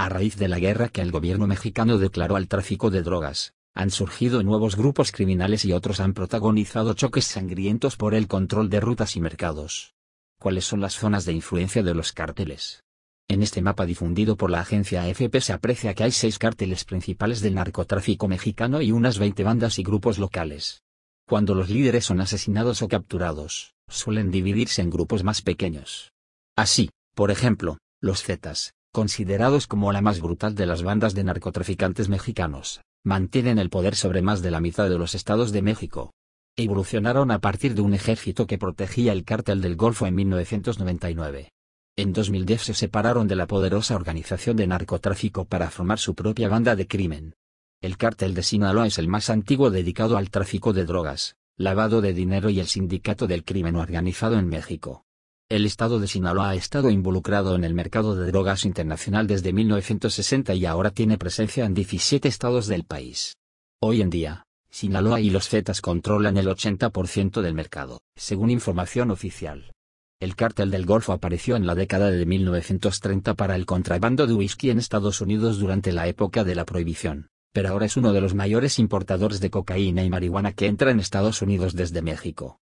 A raíz de la guerra que el gobierno mexicano declaró al tráfico de drogas, han surgido nuevos grupos criminales y otros han protagonizado choques sangrientos por el control de rutas y mercados. ¿Cuáles son las zonas de influencia de los cárteles? En este mapa difundido por la agencia AFP se aprecia que hay seis cárteles principales del narcotráfico mexicano y unas 20 bandas y grupos locales. Cuando los líderes son asesinados o capturados, suelen dividirse en grupos más pequeños. Así, por ejemplo, los Zetas, considerados como la más brutal de las bandas de narcotraficantes mexicanos, mantienen el poder sobre más de la mitad de los estados de México. Evolucionaron a partir de un ejército que protegía el cártel del Golfo en 1999. En 2010 se separaron de la poderosa organización de narcotráfico para formar su propia banda de crimen. El cártel de Sinaloa es el más antiguo dedicado al tráfico de drogas, lavado de dinero y el sindicato del crimen organizado en México. El estado de Sinaloa ha estado involucrado en el mercado de drogas internacional desde 1960 y ahora tiene presencia en 17 estados del país. Hoy en día, Sinaloa y los Zetas controlan el 80% del mercado, según información oficial. El cártel del Golfo apareció en la década de 1930 para el contrabando de whisky en Estados Unidos durante la época de la prohibición, pero ahora es uno de los mayores importadores de cocaína y marihuana que entra en Estados Unidos desde México.